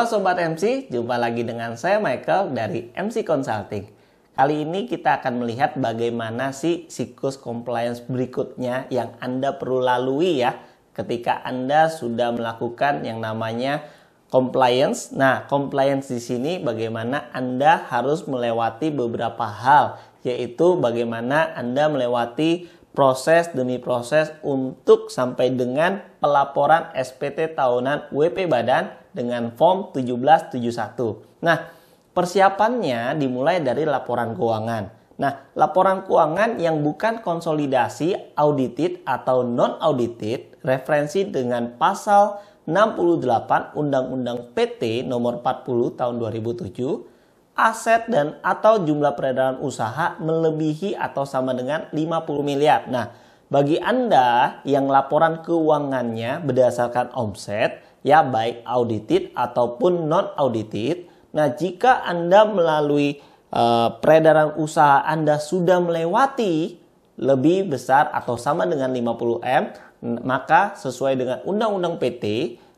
Halo Sobat MC, jumpa lagi dengan saya Michael dari MC Consulting. Kali ini kita akan melihat bagaimana sih siklus compliance berikutnya yang Anda perlu lalui ya ketika Anda sudah melakukan yang namanya compliance. Nah, compliance di sini bagaimana Anda harus melewati beberapa hal, yaitu bagaimana Anda melewati proses demi proses untuk sampai dengan pelaporan SPT tahunan WP Badan dengan form 1771. Nah, persiapannya dimulai dari laporan keuangan. Nah, laporan keuangan yang bukan konsolidasi, audited atau non audited, referensi dengan pasal 68 Undang-Undang PT nomor 40 tahun 2007, aset dan atau jumlah peredaran usaha melebihi atau sama dengan 50 miliar. Nah, bagi Anda yang laporan keuangannya berdasarkan omset, ya baik audited ataupun non audited. Nah, jika Anda melalui uh, peredaran usaha Anda sudah melewati lebih besar atau sama dengan 50 M, maka sesuai dengan Undang-Undang PT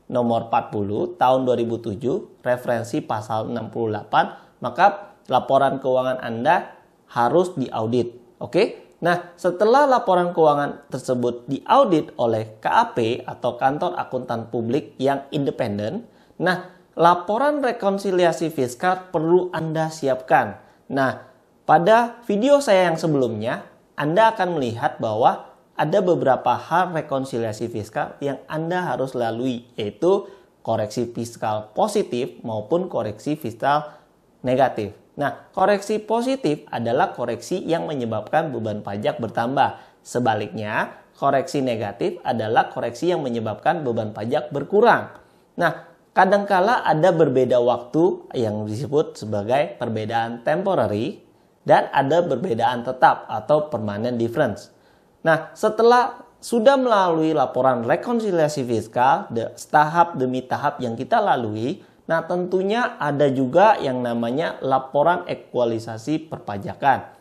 nomor 40 tahun 2007 referensi pasal 68, maka laporan keuangan Anda harus diaudit. Oke, okay? Nah, setelah laporan keuangan tersebut diaudit oleh KAP atau Kantor Akuntan Publik yang independen, nah laporan rekonsiliasi fiskal perlu Anda siapkan. Nah, pada video saya yang sebelumnya, Anda akan melihat bahwa ada beberapa hal rekonsiliasi fiskal yang Anda harus lalui, yaitu koreksi fiskal positif maupun koreksi fiskal negatif. Nah, koreksi positif adalah koreksi yang menyebabkan beban pajak bertambah. Sebaliknya, koreksi negatif adalah koreksi yang menyebabkan beban pajak berkurang. Nah, kadangkala ada berbeda waktu yang disebut sebagai perbedaan temporary dan ada perbedaan tetap atau permanent difference. Nah, setelah sudah melalui laporan rekonsiliasi fiskal, tahap demi tahap yang kita lalui, Nah, tentunya ada juga yang namanya laporan ekualisasi perpajakan.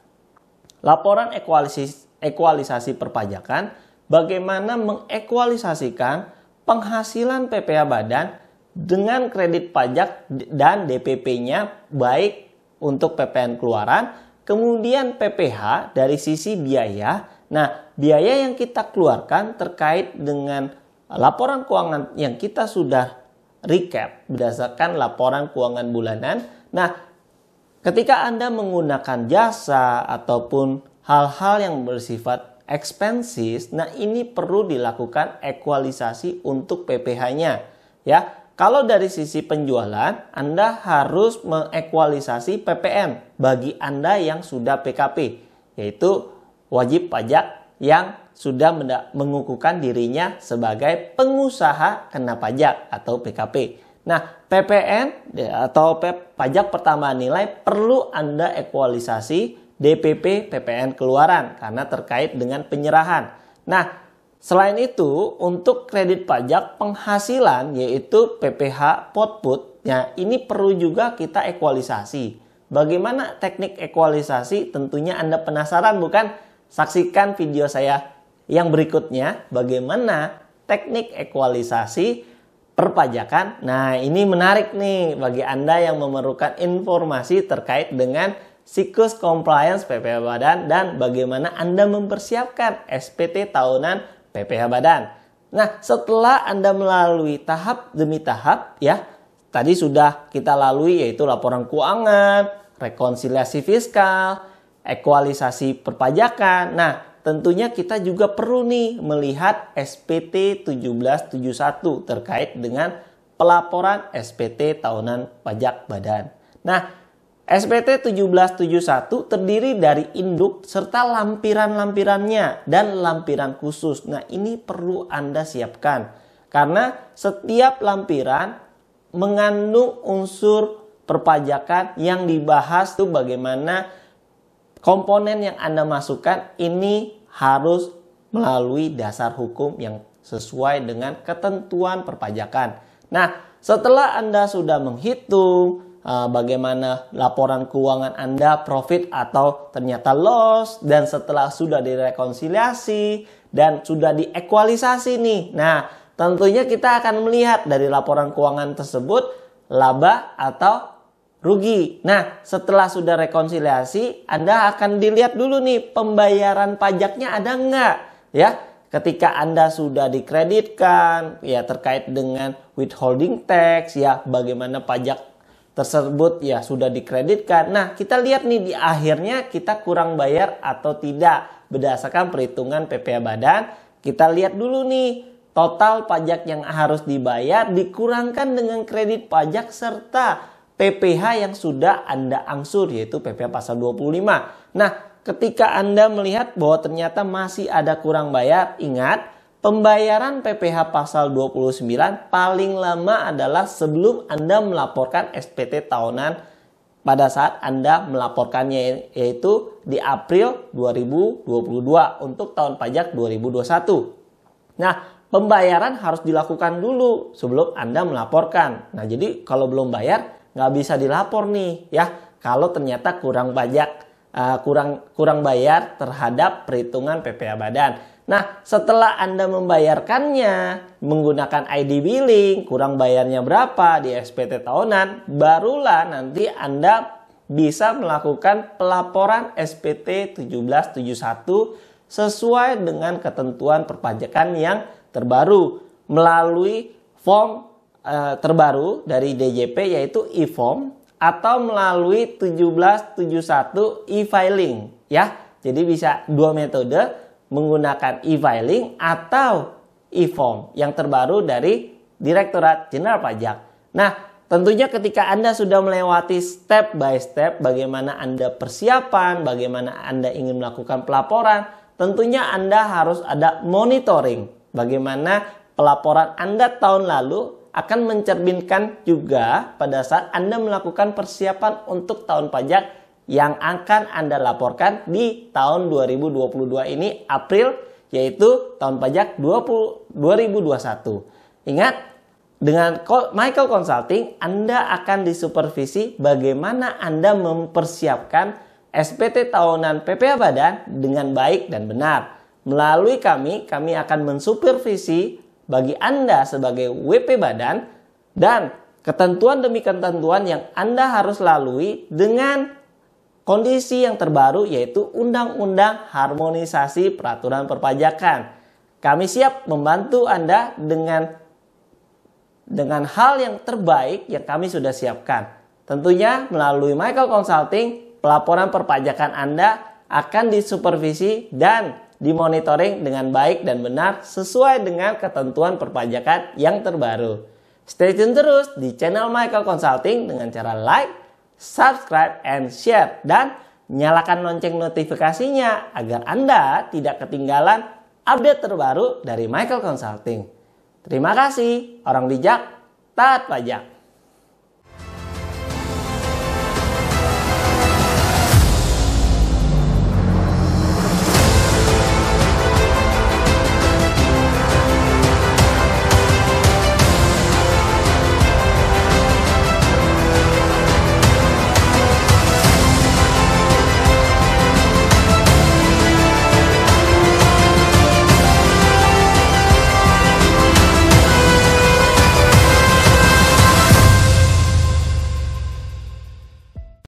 Laporan ekualisasi, ekualisasi perpajakan bagaimana mengekualisasikan penghasilan PPh badan dengan kredit pajak dan DPP-nya baik untuk PPN keluaran, kemudian PPh dari sisi biaya. Nah, biaya yang kita keluarkan terkait dengan laporan keuangan yang kita sudah recap berdasarkan laporan keuangan bulanan. Nah, ketika Anda menggunakan jasa ataupun hal-hal yang bersifat expenses, nah ini perlu dilakukan ekualisasi untuk PPh-nya ya. Kalau dari sisi penjualan, Anda harus mengekualisasi PPM bagi Anda yang sudah PKP, yaitu wajib pajak yang sudah mengukuhkan dirinya sebagai pengusaha kena pajak atau PKP. Nah, PPN ya, atau pajak pertama nilai perlu Anda ekualisasi DPP PPN keluaran karena terkait dengan penyerahan. Nah, selain itu untuk kredit pajak penghasilan yaitu PPH potput, ya ini perlu juga kita ekualisasi. Bagaimana teknik ekualisasi? Tentunya Anda penasaran bukan? Saksikan video saya yang berikutnya, bagaimana teknik ekualisasi perpajakan? Nah, ini menarik nih bagi Anda yang memerlukan informasi terkait dengan siklus compliance PPh Badan dan bagaimana Anda mempersiapkan SPT tahunan PPh Badan. Nah, setelah Anda melalui tahap demi tahap ya, tadi sudah kita lalui yaitu laporan keuangan, rekonsiliasi fiskal, ekualisasi perpajakan. Nah, tentunya kita juga perlu nih melihat SPT 1771 terkait dengan pelaporan SPT tahunan pajak badan. Nah, SPT 1771 terdiri dari induk serta lampiran-lampirannya dan lampiran khusus. Nah, ini perlu Anda siapkan karena setiap lampiran mengandung unsur perpajakan yang dibahas tuh bagaimana komponen yang Anda masukkan ini harus melalui dasar hukum yang sesuai dengan ketentuan perpajakan. Nah, setelah Anda sudah menghitung eh, bagaimana laporan keuangan Anda profit atau ternyata loss dan setelah sudah direkonsiliasi dan sudah diekualisasi nih. Nah, tentunya kita akan melihat dari laporan keuangan tersebut laba atau rugi. Nah, setelah sudah rekonsiliasi, Anda akan dilihat dulu nih pembayaran pajaknya ada nggak, ya. Ketika Anda sudah dikreditkan, ya terkait dengan withholding tax, ya bagaimana pajak tersebut ya sudah dikreditkan. Nah, kita lihat nih di akhirnya kita kurang bayar atau tidak berdasarkan perhitungan PPh badan. Kita lihat dulu nih total pajak yang harus dibayar dikurangkan dengan kredit pajak serta PPH yang sudah Anda angsur yaitu PPH pasal 25. Nah, ketika Anda melihat bahwa ternyata masih ada kurang bayar, ingat pembayaran PPH pasal 29 paling lama adalah sebelum Anda melaporkan SPT tahunan pada saat Anda melaporkannya yaitu di April 2022 untuk tahun pajak 2021. Nah, pembayaran harus dilakukan dulu sebelum Anda melaporkan. Nah, jadi kalau belum bayar, nggak bisa dilapor nih ya kalau ternyata kurang pajak uh, eh, kurang kurang bayar terhadap perhitungan PPh badan. Nah, setelah Anda membayarkannya menggunakan ID billing, kurang bayarnya berapa di SPT tahunan, barulah nanti Anda bisa melakukan pelaporan SPT 1771 sesuai dengan ketentuan perpajakan yang terbaru melalui form Eh, terbaru dari DJP yaitu e-form atau melalui 1771 e-filing ya. Jadi bisa dua metode menggunakan e-filing atau e-form yang terbaru dari Direktorat Jenderal Pajak. Nah, tentunya ketika Anda sudah melewati step by step bagaimana Anda persiapan, bagaimana Anda ingin melakukan pelaporan, tentunya Anda harus ada monitoring bagaimana pelaporan Anda tahun lalu akan mencerminkan juga pada saat Anda melakukan persiapan untuk tahun pajak yang akan Anda laporkan di tahun 2022 ini April yaitu tahun pajak 20, 2021. Ingat dengan Michael Consulting Anda akan disupervisi bagaimana Anda mempersiapkan SPT tahunan PPh Badan dengan baik dan benar. Melalui kami, kami akan mensupervisi bagi Anda sebagai WP badan dan ketentuan demi ketentuan yang Anda harus lalui dengan kondisi yang terbaru yaitu Undang-Undang Harmonisasi Peraturan Perpajakan. Kami siap membantu Anda dengan dengan hal yang terbaik yang kami sudah siapkan. Tentunya melalui Michael Consulting, pelaporan perpajakan Anda akan disupervisi dan dimonitoring dengan baik dan benar sesuai dengan ketentuan perpajakan yang terbaru. Stay tune terus di channel Michael Consulting dengan cara like, subscribe, and share. Dan nyalakan lonceng notifikasinya agar Anda tidak ketinggalan update terbaru dari Michael Consulting. Terima kasih, orang bijak, taat pajak.